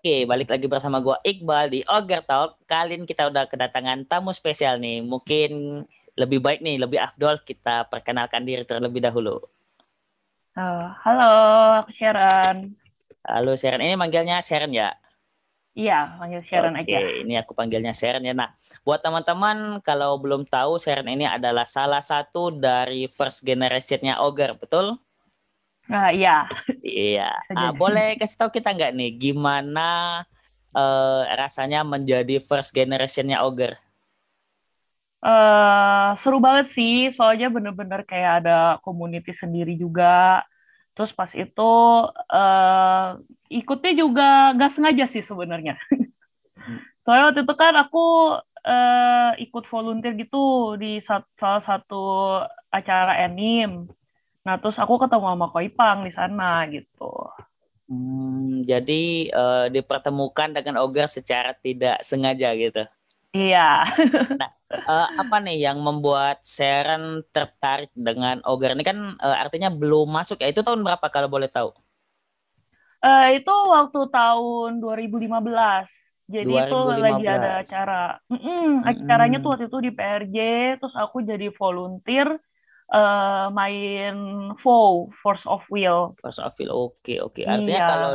Oke, balik lagi bersama gue Iqbal di Ogre Talk. Kali ini kita udah kedatangan tamu spesial nih. Mungkin lebih baik nih, lebih afdol kita perkenalkan diri terlebih dahulu. Oh, halo, aku Sharon. Halo Sharon, ini manggilnya Sharon ya? Iya, manggil Sharon Oke, aja. Ini aku panggilnya Sharon ya. Nah, buat teman-teman kalau belum tahu Sharon ini adalah salah satu dari first generation-nya Ogre, betul? Nah, iya. Iya. Nah, boleh kasih tahu kita nggak nih gimana uh, rasanya menjadi first generationnya Ogre? Uh, seru banget sih, soalnya bener-bener kayak ada community sendiri juga. Terus pas itu uh, ikutnya juga nggak sengaja sih sebenarnya. soalnya waktu itu kan aku uh, ikut volunteer gitu di salah satu acara anim Nah, terus aku ketemu sama koi pang di sana gitu. Hmm, jadi uh, dipertemukan dengan Ogar secara tidak sengaja gitu. Iya. nah, uh, apa nih yang membuat Sharon tertarik dengan Ogar? Ini kan uh, artinya belum masuk ya. Itu tahun berapa kalau boleh tahu? Uh, itu waktu tahun 2015. Jadi itu lagi ada acara. Mm -mm, acaranya mm -mm. tuh waktu itu di PRJ, terus aku jadi volunteer uh, main Foe Force of Will. Force of Will. Oke, okay, oke. Okay. Iya. Artinya iya. kalau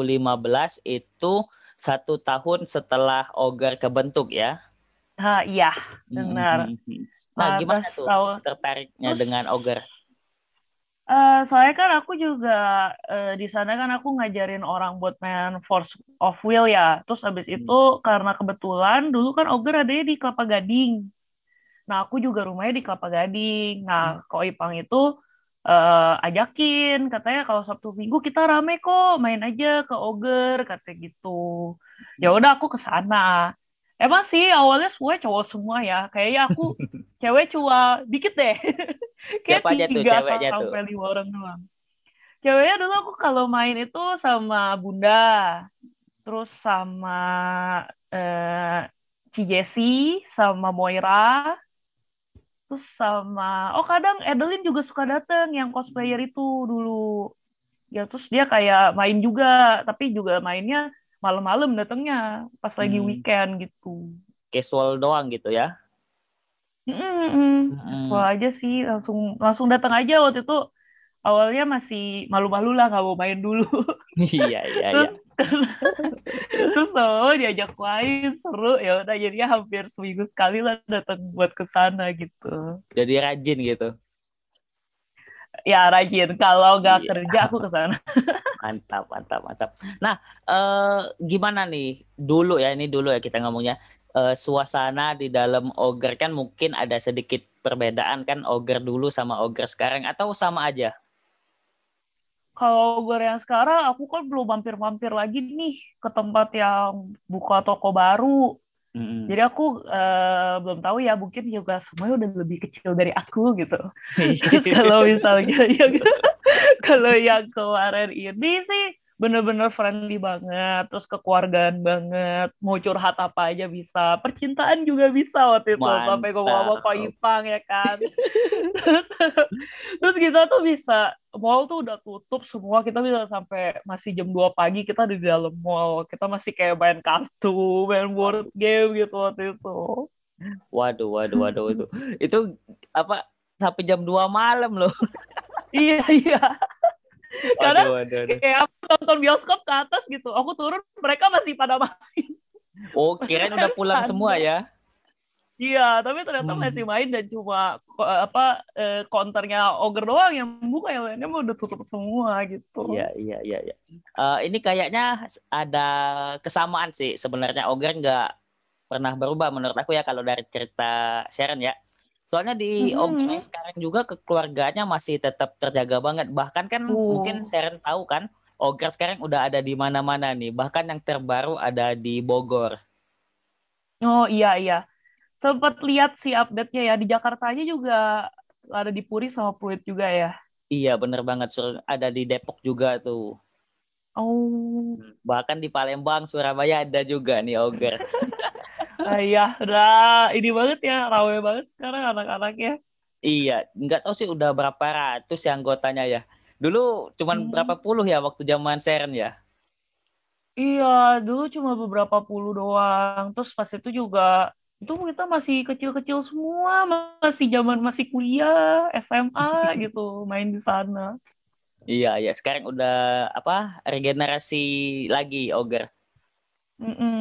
2015 itu satu tahun setelah Ogre kebentuk ya. Uh, iya, hmm, benar. Mm-hmm. Nah, gimana tuh tahun... tertariknya Terus, dengan Ogre? Uh, soalnya kan aku juga uh, di sana kan aku ngajarin orang buat main Force of Will ya. Terus habis hmm. itu karena kebetulan dulu kan Ogre ada di Kelapa Gading. Nah, aku juga rumahnya di Kelapa Gading. Nah, hmm. Ipang itu uh, ajakin, katanya kalau Sabtu Minggu kita rame kok, main aja ke Oger, katanya gitu. Hmm. Ya udah aku ke sana. Emang sih awalnya semua cowok semua ya. Kayaknya aku cewek cua dikit deh. Kayak Siapa tiga sampai lima orang doang. Ceweknya dulu aku kalau main itu sama Bunda, terus sama eh, Ci Jesse, sama Moira, terus sama oh kadang Adeline juga suka dateng yang cosplayer itu dulu ya terus dia kayak main juga tapi juga mainnya malam-malam datangnya pas lagi hmm. weekend gitu casual doang gitu ya Mm-mm. casual Wah aja sih langsung langsung datang aja waktu itu awalnya masih malu-malu lah nggak mau main dulu iya iya iya terus terus oh, diajak main seru ya udah jadinya hampir seminggu sekali lah datang buat ke sana gitu jadi rajin gitu ya rajin kalau nggak iya. kerja aku ke sana mantap mantap mantap nah eh, gimana nih dulu ya ini dulu ya kita ngomongnya eh, suasana di dalam ogre kan mungkin ada sedikit perbedaan kan ogre dulu sama ogre sekarang atau sama aja kalau gue yang sekarang aku kan belum mampir-mampir lagi nih ke tempat yang buka toko baru mm Jadi aku uh, belum tahu ya mungkin juga semuanya udah lebih kecil dari aku gitu. Jadi iya. kalau misalnya yang, kalau yang kemarin ini sih bener-bener friendly banget, terus kekeluargaan banget, mau curhat apa aja bisa, percintaan juga bisa waktu itu, Mantap. sampai gue mau Pak Ipang ya kan. terus, terus kita tuh bisa, mall tuh udah tutup semua, kita bisa sampai masih jam 2 pagi kita di dalam mall, kita masih kayak main kartu, main board game gitu waktu itu. Waduh, waduh, waduh, itu, itu apa sampai jam 2 malam loh. iya, iya karena waduh, waduh, kayak aku tonton bioskop ke atas gitu aku turun mereka masih pada main oh kirain udah pulang semua ya Iya, tapi ternyata hmm. masih main dan cuma apa eh, konternya Ogre doang yang buka yang lainnya udah tutup semua gitu. Iya, iya, iya, ya. Uh, ini kayaknya ada kesamaan sih sebenarnya Ogre nggak pernah berubah menurut aku ya kalau dari cerita Sharon ya. Soalnya di hmm Om sekarang juga kekeluarganya masih tetap terjaga banget. Bahkan kan mungkin Seren tahu kan, Ogar sekarang udah ada di mana-mana nih. Bahkan yang terbaru ada di Bogor. Oh iya iya. Sempat lihat si update-nya ya di Jakarta aja juga ada di Puri sama Pluit juga ya. Iya bener banget. Ada di Depok juga tuh. Oh. Bahkan di Palembang, Surabaya ada juga nih Ogar. Iya, udah ini banget ya rawe banget sekarang anak-anaknya iya nggak tahu sih udah berapa ratus yang anggotanya ya dulu cuman hmm. berapa puluh ya waktu zaman seren ya iya dulu cuma beberapa puluh doang terus pas itu juga itu kita masih kecil-kecil semua masih zaman masih kuliah SMA gitu main di sana iya ya sekarang udah apa regenerasi lagi Oger mm -mm.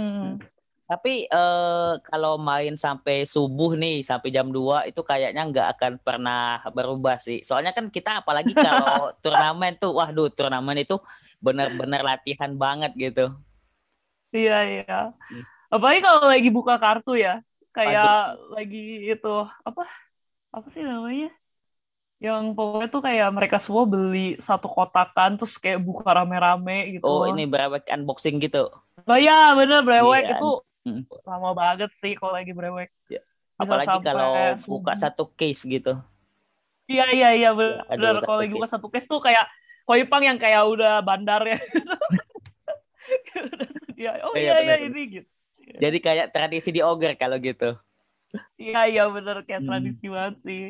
Tapi eh, kalau main sampai subuh nih, sampai jam 2 itu kayaknya nggak akan pernah berubah sih. Soalnya kan kita apalagi kalau turnamen tuh, waduh turnamen itu benar-benar latihan banget gitu. Iya, iya. Hmm. Apalagi kalau lagi buka kartu ya. Kayak Aduh. lagi itu, apa? Apa sih namanya? yang pokoknya tuh kayak mereka semua beli satu kotakan terus kayak buka rame-rame gitu. Oh, ini berewek unboxing gitu. Oh iya, bener berewek iya. itu hmm. lama banget sih kalau lagi brewek. ya. apalagi kalau buka satu case gitu iya iya iya benar kalau lagi buka satu case tuh kayak koipang yang kayak udah bandar ya iya, oh iya iya, iya ini gitu jadi kayak tradisi di Ogre kalau gitu. Iya iya benar kayak hmm. tradisi banget sih.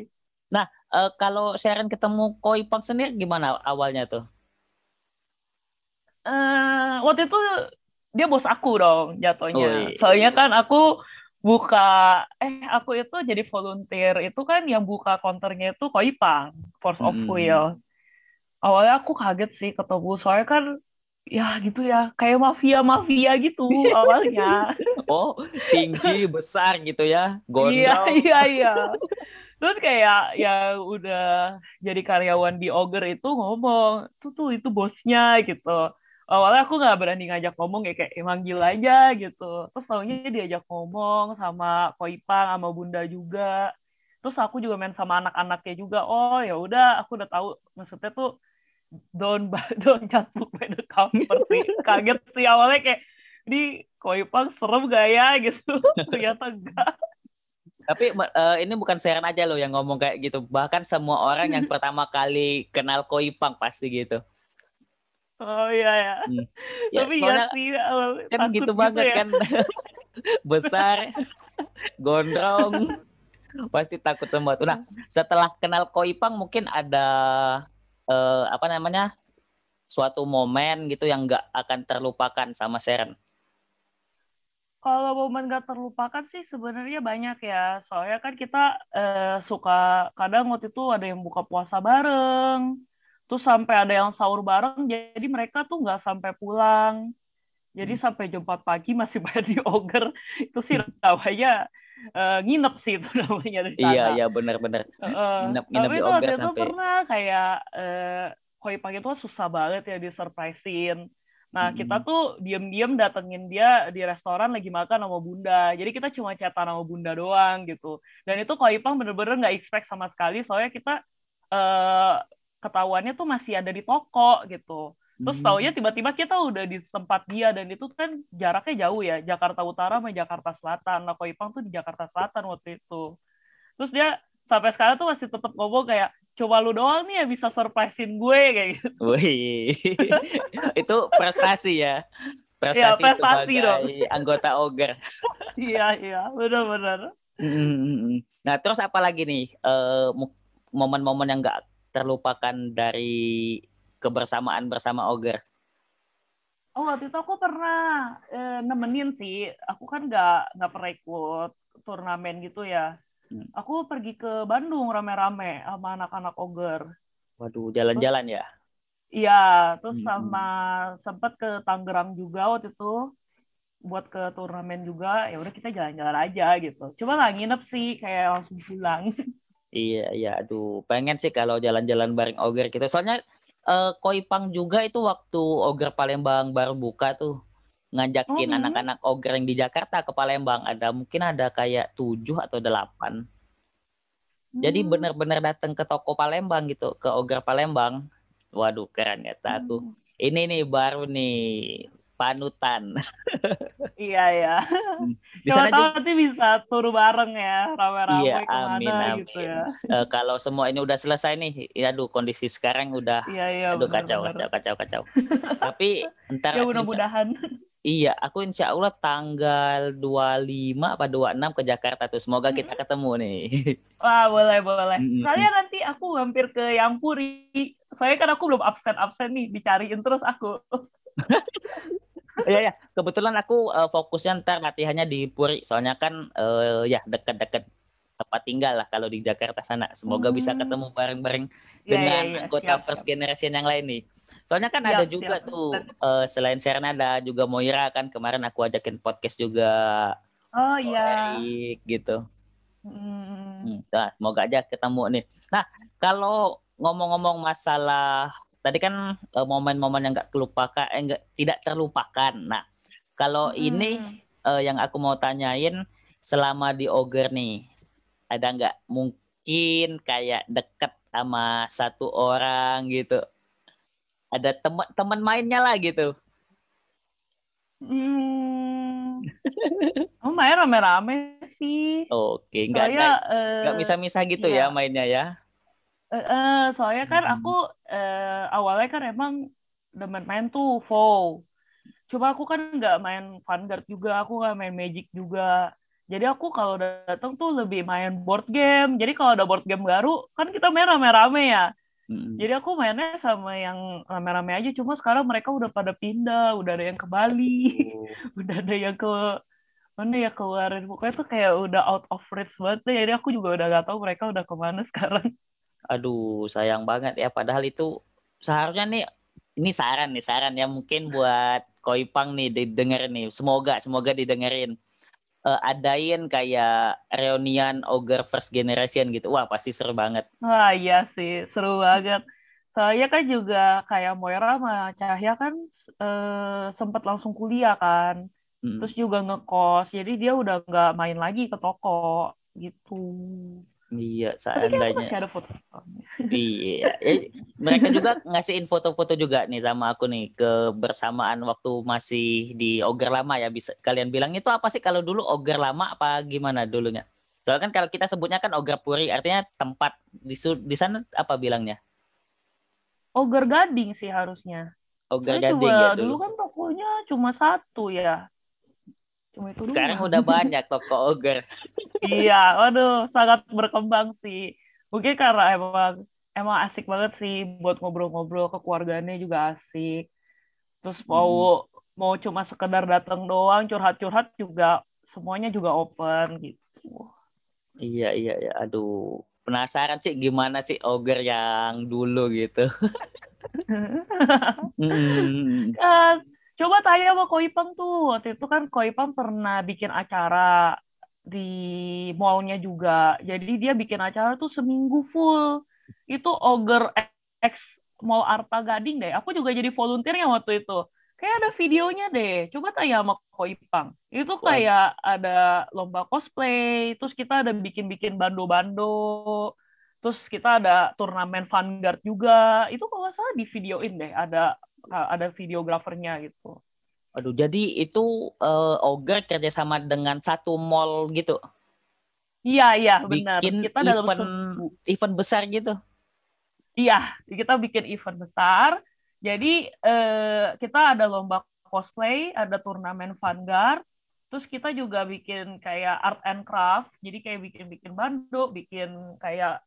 Nah, uh, kalau Sharon ketemu Koi Pang sendiri gimana awalnya tuh? Eh, uh, waktu itu dia bos aku dong jatuhnya. Oh, iya. Soalnya kan aku buka eh aku itu jadi volunteer itu kan yang buka konternya itu Koipang Force of Will awalnya aku kaget sih ketemu soalnya kan ya gitu ya kayak mafia mafia gitu awalnya oh tinggi besar gitu ya iya, gondrong iya iya iya terus kayak ya udah jadi karyawan di Ogre itu ngomong tuh tuh itu bosnya gitu awalnya aku nggak berani ngajak ngomong ya kayak eh, gila aja gitu terus tahunya diajak ngomong sama Koipang sama Bunda juga terus aku juga main sama anak-anaknya juga oh ya udah aku udah tahu maksudnya tuh don't don't just book by the sih kaget sih awalnya kayak di Koipang serem gak ya gitu ternyata enggak tapi uh, ini bukan Seren aja loh yang ngomong kayak gitu bahkan semua orang yang pertama kali kenal Koi Pang pasti gitu Oh iya ya. Hmm. ya Tapi iya soalnya, ya sih eh, kan gitu, gitu banget ya. kan. Besar, gondrong. Pasti takut semua. Nah, setelah kenal Koipang mungkin ada uh, apa namanya? suatu momen gitu yang nggak akan terlupakan sama Seren. Kalau momen gak terlupakan sih sebenarnya banyak ya. Soalnya kan kita uh, suka kadang waktu itu ada yang buka puasa bareng Terus sampai ada yang sahur bareng, jadi mereka tuh nggak sampai pulang. Jadi hmm. sampai jam 4 pagi masih banyak di ogger. Itu sih namanya uh, nginep sih itu namanya di iya, sana. Iya, iya benar-benar. Uh, nginep, nginep tapi di itu sampai. itu pernah kayak uh, koi pagi itu susah banget ya di disurprisein. Nah, hmm. kita tuh diam-diam datengin dia di restoran lagi makan sama bunda. Jadi kita cuma chatan sama bunda doang gitu. Dan itu koi pang bener-bener nggak expect sama sekali, soalnya kita uh, ketahuannya tuh masih ada di toko gitu. Terus hmm. taunya tiba-tiba kita udah di tempat dia dan itu kan jaraknya jauh ya, Jakarta Utara sama Jakarta Selatan. Nah, Koipang tuh di Jakarta Selatan waktu itu. Terus dia sampai sekarang tuh masih tetap ngomong kayak coba lu doang nih ya bisa surprisein gue kayak gitu. Wih. itu prestasi ya. Iya, prestasi, ya, prestasi sebagai dong. anggota Ogre. iya, iya, benar-benar. Hmm, hmm, nah, terus apa lagi nih? Uh, momen-momen yang enggak terlupakan dari kebersamaan bersama Oger? Oh waktu itu aku pernah eh, nemenin sih. Aku kan nggak nggak pernah ikut turnamen gitu ya. Hmm. Aku pergi ke Bandung rame-rame sama anak-anak Oger. Waduh, jalan-jalan ya? Iya, terus hmm. hmm sama hmm. sempat ke Tangerang juga waktu itu buat ke turnamen juga. Ya udah kita jalan-jalan aja gitu. Cuma nggak nginep sih, kayak langsung pulang. Iya, iya, aduh, pengen sih kalau jalan-jalan bareng Oger gitu. Soalnya eh, koi pang juga itu waktu Ogre Palembang baru buka tuh ngajakin oh, anak iya? anak-anak Ogre yang di Jakarta ke Palembang ada mungkin ada kayak tujuh atau delapan. Jadi Jadi hmm. benar-benar datang ke toko Palembang gitu, ke Ogre Palembang. Waduh, keren ya satu. Hmm. Ini nih baru nih panutan. iya ya. Di sana tahu nanti bisa tur bareng ya rame-rame iya, kemana amin, gitu amin. gitu ya. Uh, kalau semua ini udah selesai nih, ya aduh kondisi sekarang udah iya, iya, aduh bener, kacau, bener. kacau kacau kacau Tapi entar ya mudah-mudahan. Iya, aku insya Allah tanggal 25 apa 26 ke Jakarta tuh. Semoga kita ketemu nih. Wah, boleh, boleh. Hmm. nanti aku hampir ke Yampuri. Saya kan aku belum absen-absen nih, dicariin terus aku. Iya ya, kebetulan aku uh, fokusnya ntar latihannya di Puri, soalnya kan uh, ya dekat-dekat tempat tinggal lah kalau di Jakarta sana. Semoga hmm. bisa ketemu bareng-bareng ya, dengan ya, ya, anggota siap, first siap. yang lain nih. Soalnya kan siap, ada juga siap. tuh uh, selain Sernada ada juga Moira kan kemarin aku ajakin podcast juga. Oh iya. Baik gitu. Hmm. Nah, semoga aja ketemu nih. Nah, kalau ngomong-ngomong masalah tadi kan uh, momen-momen yang nggak terlupakan, eh, gak, tidak terlupakan. Nah, kalau hmm. ini uh, yang aku mau tanyain selama di Ogre nih, ada nggak mungkin kayak deket sama satu orang gitu? Ada teman-teman mainnya lah gitu? Hmm, oh main rame-rame sih. Oke, okay, nggak nggak bisa eh, misah gitu iya. ya mainnya ya? Uh, soalnya kan hmm. aku uh, awalnya kan emang demen main tuh Vov. Cuma aku kan nggak main Vanguard juga, aku nggak main Magic juga. Jadi aku kalau datang tuh lebih main board game. Jadi kalau ada board game baru, kan kita main rame-rame ya. Hmm. Jadi aku mainnya sama yang rame-rame aja. Cuma sekarang mereka udah pada pindah, udah ada yang ke Bali, oh. udah ada yang ke mana ya keluarin. Pokoknya tuh kayak udah out of reach banget. Jadi aku juga udah gak tahu mereka udah kemana sekarang. Aduh, sayang banget ya. Padahal itu seharusnya nih ini saran nih, saran ya mungkin buat Koipang nih didengar nih. Semoga semoga didengerin. Uh, adain kayak reunian Ogre First Generation gitu. Wah, pasti seru banget. Wah, iya sih, seru banget. Soalnya kan juga kayak Moira sama Cahya kan uh, eh, sempat langsung kuliah kan. hmm. Terus juga ngekos. Jadi dia udah nggak main lagi ke toko gitu. Iya, kan seandainya. Ada foto. iya, eh, mereka juga ngasihin foto-foto juga nih sama aku nih kebersamaan waktu masih di Oger lama ya bisa kalian bilang itu apa sih kalau dulu Oger lama apa gimana dulunya? Soalnya kan kalau kita sebutnya kan Oger Puri artinya tempat di, di sana apa bilangnya? Oger Gading sih harusnya. Oger Gading ya dulu. dulu kan tokonya cuma satu ya. Cuma itu dulu. Sekarang udah banyak toko Oger iya, waduh, sangat berkembang sih. Mungkin karena emang emang asik banget sih buat ngobrol-ngobrol ke keluarganya juga asik. Terus hmm. mau hmm. mau cuma sekedar datang doang curhat-curhat juga semuanya juga open gitu. Iya iya iya, aduh penasaran sih gimana sih ogre yang dulu gitu. hmm. Kan, coba tanya sama Koipang tuh waktu itu kan Koipang pernah bikin acara di mallnya juga. Jadi dia bikin acara tuh seminggu full. Itu Ogre X Mall Arta Gading deh. Aku juga jadi volunteernya waktu itu. Kayak ada videonya deh. Coba tanya sama koi pang Itu kayak ada lomba cosplay, terus kita ada bikin-bikin bando-bando, terus kita ada turnamen Vanguard juga. Itu kalau nggak salah di videoin deh. Ada ada videografernya gitu aduh jadi itu uh, eh, Oga kerjasama dengan satu mall gitu? Iya, iya, benar. Bikin kita dalam event, event besar gitu? Iya, kita bikin event besar. Jadi uh, kita ada lomba cosplay, ada turnamen vanguard, terus kita juga bikin kayak art and craft. Jadi kayak bikin-bikin bando, bikin kayak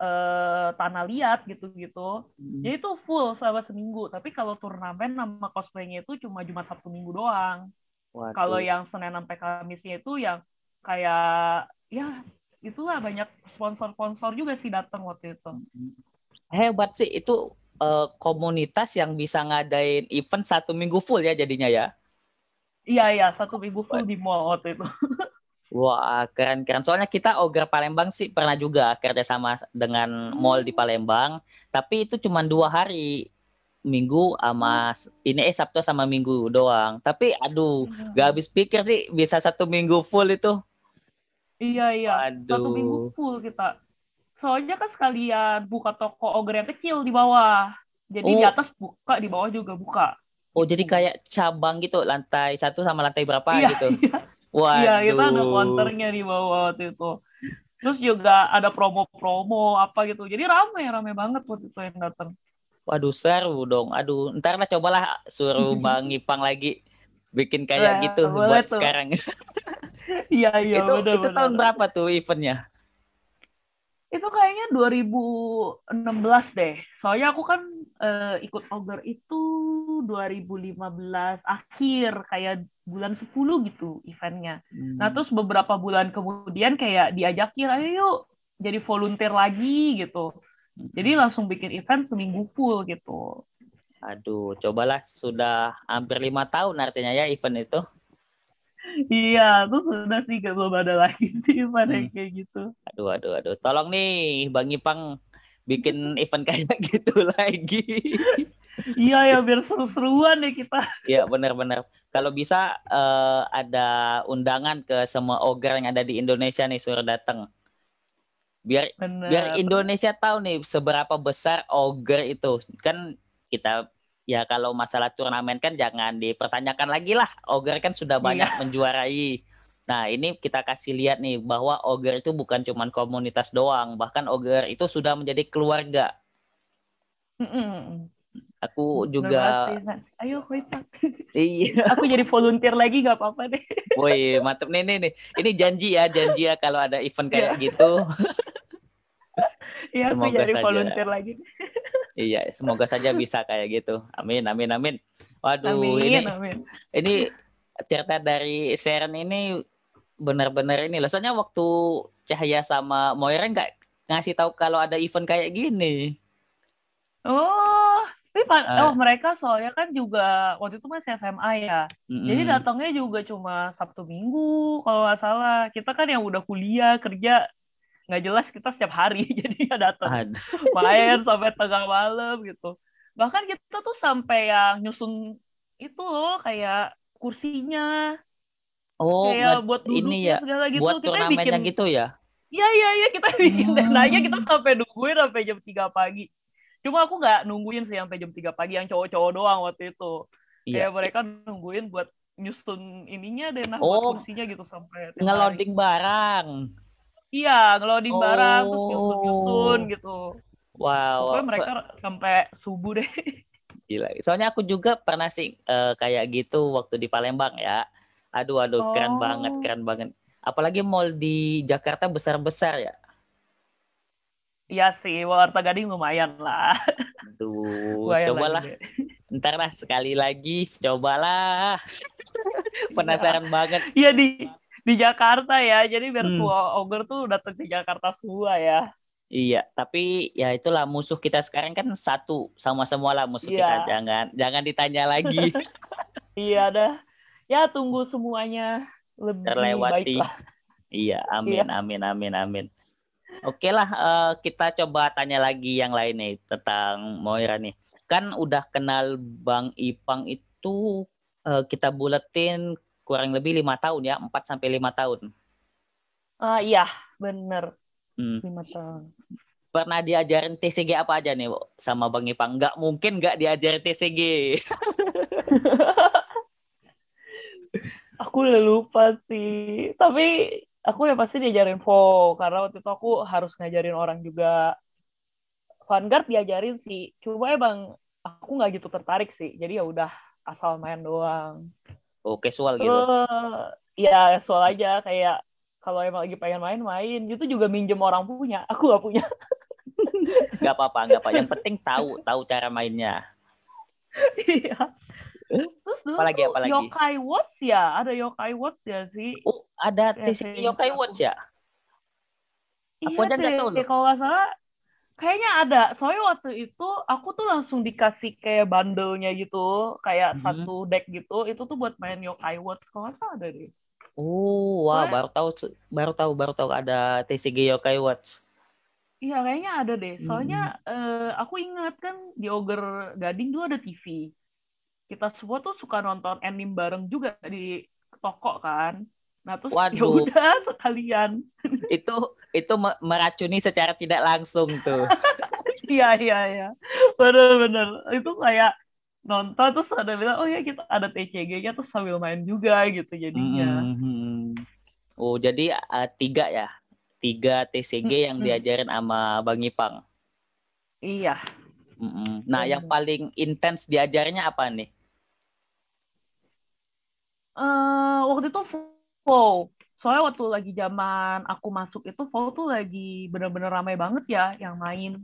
uh, tanah liat gitu-gitu. Hmm. Jadi itu full selama seminggu. Tapi kalau turnamen nama cosplaynya itu cuma Jumat Sabtu Minggu doang. Kalau yang Senin sampai Kamisnya itu yang kayak ya itulah banyak sponsor-sponsor juga sih datang waktu itu. Hmm. Hebat sih itu uh, komunitas yang bisa ngadain event satu minggu full ya jadinya ya. Iya iya satu minggu full di mall waktu itu. Wah keren keren. Soalnya kita Ogre Palembang sih pernah juga kerja sama dengan mall di Palembang, tapi itu cuma dua hari minggu sama hmm. ini eh Sabtu sama Minggu doang. Tapi aduh hmm. gak habis pikir sih bisa satu minggu full itu. Iya iya. Aduh. Satu minggu full kita. Soalnya kan sekalian buka toko Ogre yang kecil di bawah. Jadi oh. di atas buka, di bawah juga buka. Oh jadi gitu. kayak cabang gitu lantai satu sama lantai berapa iya, gitu. Iya. Waduh. Iya, kita ada konternya di bawah waktu itu. Terus juga ada promo-promo apa gitu. Jadi rame, rame banget waktu itu yang datang. Waduh seru dong. Aduh, ntar lah cobalah suruh Bang Ipang lagi bikin kayak ya, gitu buat tuh. sekarang. Iya, iya. itu bener, itu bener. tahun berapa tuh eventnya? Itu kayaknya 2016 deh. Soalnya aku kan uh, ikut outdoor itu 2015 akhir kayak bulan 10 gitu eventnya. Hmm. Nah terus beberapa bulan kemudian kayak diajakin ayo yuk jadi volunteer lagi gitu. Hmm. Jadi langsung bikin event seminggu full gitu. Aduh, cobalah sudah hampir lima tahun artinya ya event itu. Iya, terus sudah sih belum ada lagi sih event hmm. kayak gitu. Aduh, aduh, aduh. Tolong nih Bang Ipang bikin event kayak gitu lagi. iya ya biar seru-seruan nih ya kita. Iya benar-benar. Kalau bisa uh, ada undangan ke semua ogre yang ada di Indonesia nih suruh datang. Biar bener. biar Indonesia tahu nih seberapa besar ogre itu. Kan kita ya kalau masalah turnamen kan jangan dipertanyakan lagi lah. Ogre kan sudah iya. banyak iya. menjuarai Nah, ini kita kasih lihat nih bahwa Ogre itu bukan cuma komunitas doang, bahkan Ogre itu sudah menjadi keluarga. Aku juga ayo Iya. Aku jadi volunteer lagi nggak apa-apa deh. Woi, mantep nih nih nih. Ini janji ya, janji ya kalau ada event kayak iya. gitu. Iya, aku jadi saja. volunteer lagi. iya, semoga saja bisa kayak gitu. Amin, amin, amin. Waduh, amin, ini amin. ini cerita dari Seren ini benar-benar ini loh. Soalnya waktu Cahaya sama Moira nggak ngasih tahu kalau ada event kayak gini. Oh, tapi uh, oh mereka soalnya kan juga waktu itu masih SMA ya. Mm-mm. Jadi datangnya juga cuma Sabtu Minggu kalau nggak salah. Kita kan yang udah kuliah, kerja nggak jelas kita setiap hari jadi nggak datang main sampai tengah malam gitu bahkan kita tuh sampai yang nyusun itu loh kayak kursinya Oh, kayak buat ini ya, segala gitu. Buat kita turnamen bikin, yang gitu ya? Iya, iya, iya. Kita hmm. bikin tendanya, kita sampai nungguin sampai jam 3 pagi. Cuma aku nggak nungguin sih sampai jam 3 pagi yang cowok-cowok doang waktu itu. Iya. Kayak mereka nungguin buat nyusun ininya dan nah oh, buat kursinya gitu sampai ngeloding barang. Iya, ngeloding oh. barang terus nyusun-nyusun oh. gitu. Wow. Pokoknya mereka so, sampai subuh deh. Gila. Soalnya aku juga pernah sih uh, kayak gitu waktu di Palembang ya. Aduh aduh keren oh. banget, keren banget. Apalagi mall di Jakarta besar-besar ya. Iya sih, Warta Gading lumayan lah. Aduh, lumayan cobalah. Ntar lah sekali lagi, cobalah. Penasaran banget. Iya di di Jakarta ya, jadi biar hmm. ogre tuh datang ke Jakarta semua ya. Iya, tapi ya itulah musuh kita sekarang kan satu sama semua lah musuh iya. kita. Jangan jangan ditanya lagi. iya dah ya tunggu semuanya lebih terlewati. Baik lah. Iya, amin, iya. amin, amin, amin. Oke lah, uh, kita coba tanya lagi yang lain nih tentang Moira nih. Kan udah kenal Bang Ipang itu uh, kita buletin kurang lebih lima tahun ya, empat sampai lima tahun. Uh, iya, bener. Hmm. Lima tahun. Pernah diajarin TCG apa aja nih sama Bang Ipang? Gak mungkin gak diajarin TCG. aku udah lupa sih tapi aku ya pasti diajarin Vo karena waktu itu aku harus ngajarin orang juga Vanguard diajarin sih cuma emang aku nggak gitu tertarik sih jadi ya udah asal main doang oke oh, soal gitu uh, ya soal aja kayak kalau emang lagi pengen main-main itu juga minjem orang punya aku nggak punya gak apa-apa nggak apa yang penting tahu tahu cara mainnya iya Terus dulu apalagi, apalagi? Yokai Watch ya? Ada Yokai Watch ya sih? Oh, ada ya TCG Yokai Watch ya? Aku iya, aja nggak tahu ya Kalau nggak salah, kayaknya ada. Soalnya waktu itu aku tuh langsung dikasih kayak bandelnya gitu, kayak hmm. satu deck gitu. Itu tuh buat main Yokai Watch. Kalau nggak salah ada deh. Oh, wah, baru tahu, baru tahu, baru tahu ada TCG Yokai Watch. Iya, kayaknya ada deh. Soalnya hmm. uh, aku ingat kan di Ogre Gading dulu ada TV kita semua tuh suka nonton anime bareng juga di toko kan. Nah terus ya udah sekalian. Itu itu meracuni secara tidak langsung tuh. Iya iya iya. Benar-benar itu kayak nonton terus ada bilang oh ya kita ada TCG-nya terus sambil main juga gitu jadinya. Mm-hmm. Oh jadi uh, tiga ya tiga TCG mm-hmm. yang diajarin sama Bang Ipang. Iya. Mm-hmm. Nah mm-hmm. yang iya. paling intens diajarnya apa nih? uh, waktu itu full soalnya waktu lagi zaman aku masuk itu full tuh lagi bener-bener ramai banget ya yang main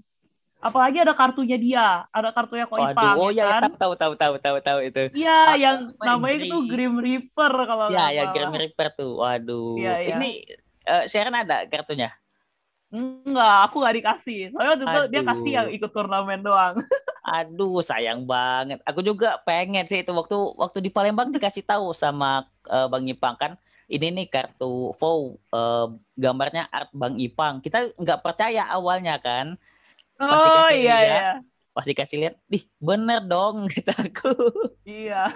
apalagi ada kartunya dia ada kartunya Koipa oh, oh ya, ya, ya kan? ya tahu tahu tahu tahu tahu itu iya yang namanya itu Grim Reaper kalau iya, ya ya Grim Reaper tuh waduh ya, ya. ini uh, Sharon ada kartunya Enggak, aku gak dikasih. Soalnya waktu itu dia kasih yang ikut turnamen doang. Aduh, sayang banget. Aku juga pengen sih itu waktu waktu di Palembang dikasih tahu sama uh, Bang Ipang kan. Ini nih kartu Vow uh, gambarnya art Bang Ipang. Kita nggak percaya awalnya kan. Pas oh iya lihat, iya. pasti kasih lihat, "Ih, bener dong," kita aku. Iya.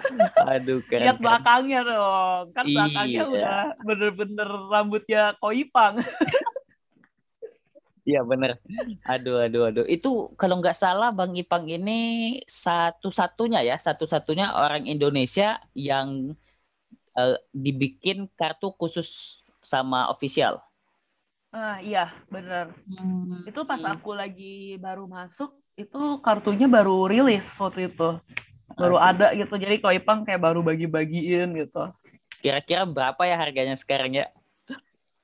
Aduh, kan. Lihat belakangnya dong. Kan belakangnya iya. udah bener-bener rambutnya koi Koipang. Iya bener. Aduh aduh aduh. Itu kalau nggak salah Bang Ipang ini satu-satunya ya, satu-satunya orang Indonesia yang uh, dibikin kartu khusus sama official. Uh, iya bener. Hmm. Itu pas aku lagi baru masuk itu kartunya baru rilis waktu itu. Baru ada gitu. Jadi kalau Ipang kayak baru bagi-bagiin gitu. Kira-kira berapa ya harganya sekarang ya?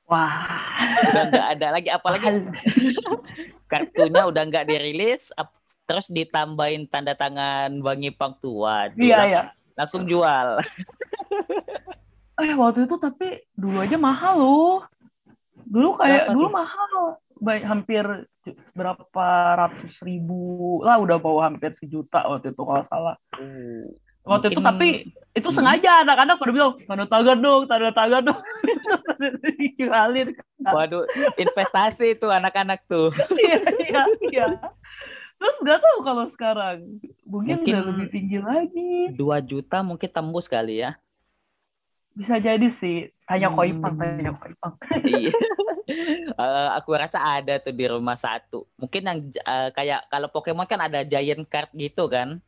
Wah. Udah nggak ada lagi. Apalagi kartunya udah nggak dirilis, terus ditambahin tanda tangan Bang Ipang tua. Iya, ya, iya. Langsung jual. eh, waktu itu tapi dulu aja mahal loh. Dulu kayak Kenapa dulu tuh? mahal. Baik, hampir berapa ratus ribu lah udah bawa hampir sejuta waktu itu kalau salah. Hmm. Waktu Mungkin... itu tapi itu hmm. sengaja anak-anak pada bilang tanda tangan dong, tanda tangan dong. Dihalir. Waduh, investasi itu anak-anak tuh. Iya, iya, iya, Terus nggak tahu kalau sekarang. Mungkin, mungkin udah lebih tinggi lagi. Dua juta mungkin tembus kali ya. Bisa jadi sih. Tanya hmm. koipang, tanya koipang. iya. uh, aku rasa ada tuh di rumah satu. Mungkin yang uh, kayak kalau Pokemon kan ada giant card gitu kan.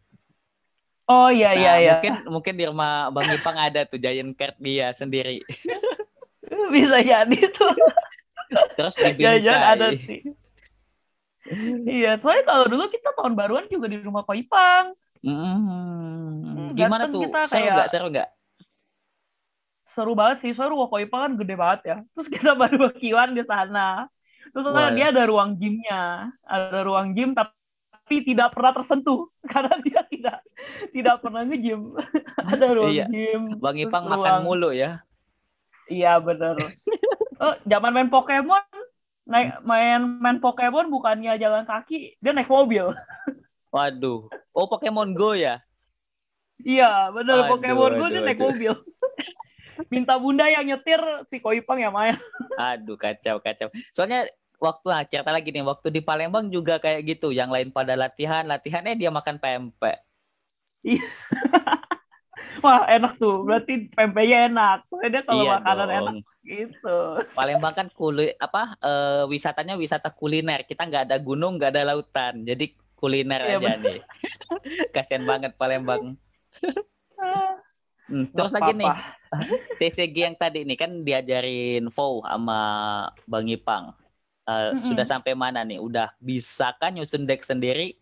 Oh iya nah, iya, iya Mungkin mungkin di rumah Bang Ipang ada tuh giant card dia sendiri. Bisa jadi tuh. Terus dibingkai. Jajan ada sih. iya, soalnya kalau dulu kita tahun baruan juga di rumah Pak Ipang. Mm-hmm. hmm Gimana tuh? Kita seru nggak? gak? Seru gak? Seru banget sih. Soalnya rumah Pak Ipang kan gede banget ya. Terus kita baru barbekyuan di sana. Terus wow. Ya. dia ada ruang gymnya. Ada ruang gym tapi tidak pernah tersentuh. Karena dia tidak tidak pernah nge-gym. Ada ruang iya. gym. Bang Ipang ruang... makan mulu ya. Iya bener. oh, zaman main Pokemon, naik main main Pokemon bukannya jalan kaki, dia naik mobil. Waduh. Oh Pokemon Go ya? Iya bener Pokemon aduh, Go aduh, dia naik mobil. Minta bunda yang nyetir si Koipang ya main Aduh kacau kacau. Soalnya waktu nah, cerita lagi nih waktu di Palembang juga kayak gitu yang lain pada latihan latihannya dia makan pempek Iya. Wah enak tuh, berarti pempeknya enak. Soalnya kalau iya makanan dong. enak gitu. Palembang kan kulit apa e, wisatanya wisata kuliner. Kita nggak ada gunung, nggak ada lautan. Jadi kuliner iya, aja bener. nih. Kasian banget Palembang. hmm, terus lagi nih. TCG yang tadi ini kan diajarin Fou sama Bang Ipang. Uh, mm -hmm. sudah sampai mana nih? Udah bisa kan nyusun deck sendiri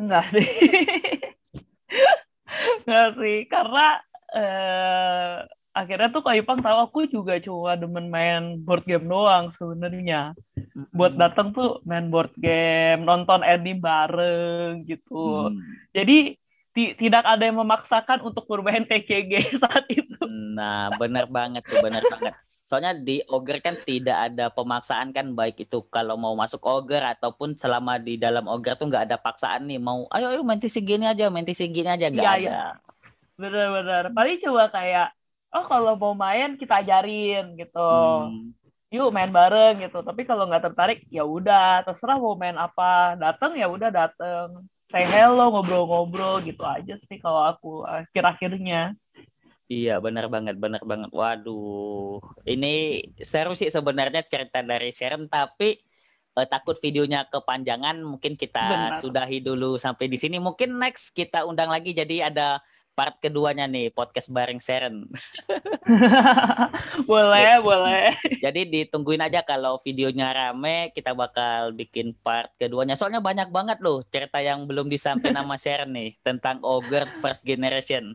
Enggak sih. Enggak sih, karena eh, akhirnya tuh Kak Ipang tahu aku juga cuma demen main board game doang sebenarnya. Buat datang tuh main board game, nonton Eddie bareng gitu. Hmm. Jadi tidak ada yang memaksakan untuk bermain TCG saat itu. Nah, benar banget tuh, benar banget. Soalnya di Ogre kan tidak ada pemaksaan kan baik itu kalau mau masuk Ogre ataupun selama di dalam Ogre tuh nggak ada paksaan nih mau ayo ayo main TCG ini aja, main TCG ini aja nggak ya, ada. Ya. Bener-bener. Paling coba kayak oh kalau mau main kita ajarin gitu. Hmm. Yuk main bareng gitu. Tapi kalau nggak tertarik ya udah terserah mau main apa. datang ya udah datang Say hello, ngobrol-ngobrol gitu aja sih kalau aku akhir-akhirnya. Iya benar banget benar banget. Waduh, ini seru sih sebenarnya cerita dari Sharon tapi eh, takut videonya kepanjangan mungkin kita benar. sudahi dulu sampai di sini. Mungkin next kita undang lagi jadi ada part keduanya nih podcast bareng Sharon. boleh, iya. boleh. Jadi ditungguin aja kalau videonya rame kita bakal bikin part keduanya. Soalnya banyak banget loh cerita yang belum disampaikan sama Sharon nih tentang Ogre First Generation.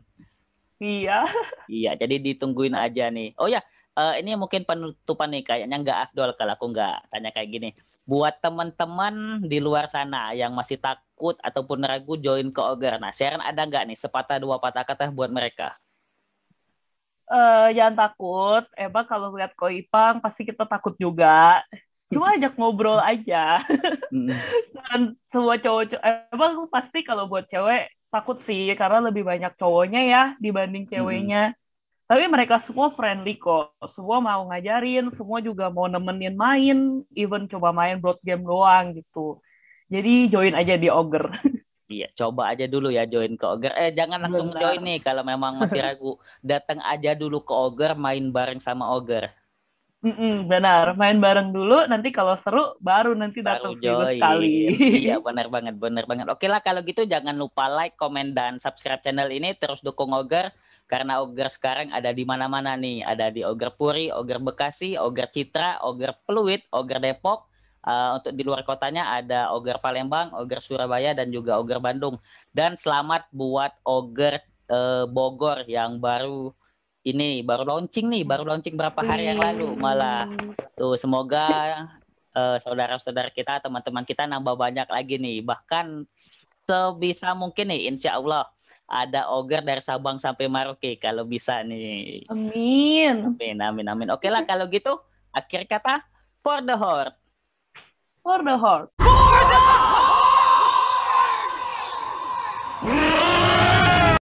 Iya. iya, jadi ditungguin aja nih. Oh ya, uh, ini mungkin penutupan nih kayaknya nggak afdol kalau aku nggak tanya kayak gini. Buat teman-teman di luar sana yang masih takut ataupun ragu join ke nah, Sharon ada nggak nih sepatah dua patah kata buat mereka? Uh, jangan takut, emang kalau lihat ipang, pasti kita takut juga cuma ajak ngobrol aja dan semua cowok-cowok emang pasti kalau buat cewek takut sih karena lebih banyak cowoknya ya dibanding ceweknya. Tapi mereka semua friendly kok. Semua mau ngajarin, semua juga mau nemenin main, even coba main board game doang gitu. Jadi join aja di Ogre. Iya, coba aja dulu ya join ke Ogre. Eh jangan langsung Benar. join nih kalau memang masih ragu. Datang aja dulu ke Ogre, main bareng sama Ogre mm benar, main bareng dulu. Nanti kalau seru, baru nanti datang join sekali. Iya, benar banget, benar banget. Oke lah, kalau gitu jangan lupa like, komen, dan subscribe channel ini. Terus dukung Oger karena Oger sekarang ada di mana-mana nih. Ada di Oger Puri, Oger Bekasi, Oger Citra, Oger Pluit, Oger Depok. Uh, untuk di luar kotanya ada Oger Palembang, Oger Surabaya, dan juga Oger Bandung. Dan selamat buat Oger uh, Bogor yang baru ini baru launching nih, baru launching berapa hari yang lalu hmm. malah. Tuh semoga uh, saudara-saudara kita, teman-teman kita nambah banyak lagi nih. Bahkan sebisa mungkin nih, insya Allah ada ogger dari Sabang sampai Maroke kalau bisa nih. Amin. Amin amin amin. Oke lah kalau gitu akhir kata for the heart. For the heart. For the heart.